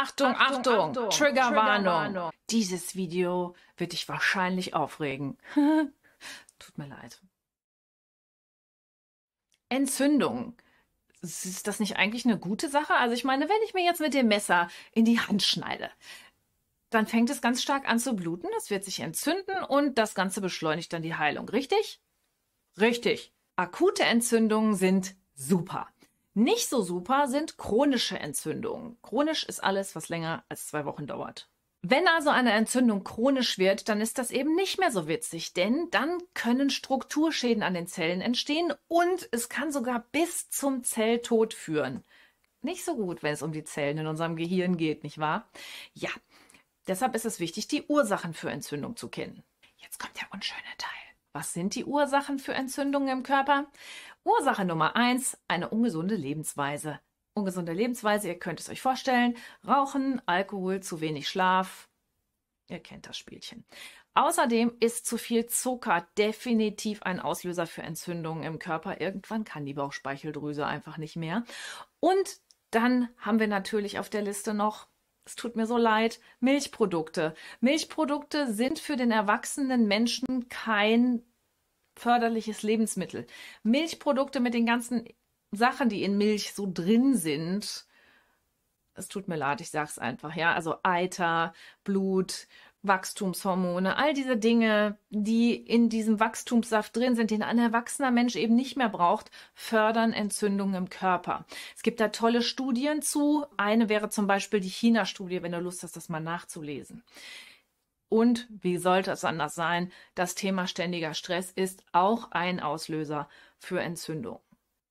Achtung, Achtung, Achtung Triggerwarnung. Trigger Dieses Video wird dich wahrscheinlich aufregen. Tut mir leid. Entzündung. Ist das nicht eigentlich eine gute Sache? Also ich meine, wenn ich mir jetzt mit dem Messer in die Hand schneide, dann fängt es ganz stark an zu bluten, es wird sich entzünden und das Ganze beschleunigt dann die Heilung, richtig? Richtig. Akute Entzündungen sind super. Nicht so super sind chronische Entzündungen. Chronisch ist alles, was länger als zwei Wochen dauert. Wenn also eine Entzündung chronisch wird, dann ist das eben nicht mehr so witzig, denn dann können Strukturschäden an den Zellen entstehen und es kann sogar bis zum Zelltod führen. Nicht so gut, wenn es um die Zellen in unserem Gehirn geht, nicht wahr? Ja, deshalb ist es wichtig, die Ursachen für Entzündung zu kennen. Jetzt kommt der unschöne Teil. Was sind die Ursachen für Entzündungen im Körper? Ursache Nummer eins, eine ungesunde Lebensweise. Ungesunde Lebensweise, ihr könnt es euch vorstellen, Rauchen, Alkohol, zu wenig Schlaf, ihr kennt das Spielchen. Außerdem ist zu viel Zucker definitiv ein Auslöser für Entzündungen im Körper. Irgendwann kann die Bauchspeicheldrüse einfach nicht mehr. Und dann haben wir natürlich auf der Liste noch es tut mir so leid, Milchprodukte. Milchprodukte sind für den erwachsenen Menschen kein förderliches Lebensmittel. Milchprodukte mit den ganzen Sachen, die in Milch so drin sind. Es tut mir leid, ich sag's einfach, ja. Also Eiter, Blut, Wachstumshormone, all diese Dinge, die in diesem Wachstumssaft drin sind, den ein erwachsener Mensch eben nicht mehr braucht, fördern Entzündungen im Körper. Es gibt da tolle Studien zu. Eine wäre zum Beispiel die China-Studie, wenn du Lust hast, das mal nachzulesen. Und wie sollte es anders sein? Das Thema ständiger Stress ist auch ein Auslöser für Entzündung.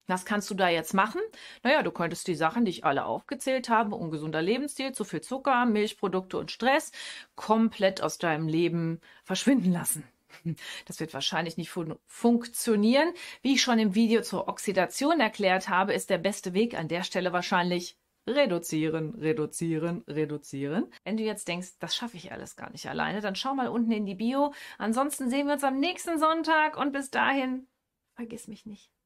Was kannst du da jetzt machen? Naja, du könntest die Sachen, die ich alle aufgezählt habe, ungesunder Lebensstil, zu viel Zucker, Milchprodukte und Stress, komplett aus deinem Leben verschwinden lassen. Das wird wahrscheinlich nicht fun funktionieren. Wie ich schon im Video zur Oxidation erklärt habe, ist der beste Weg an der Stelle wahrscheinlich reduzieren, reduzieren, reduzieren. Wenn du jetzt denkst, das schaffe ich alles gar nicht alleine, dann schau mal unten in die Bio. Ansonsten sehen wir uns am nächsten Sonntag und bis dahin, vergiss mich nicht.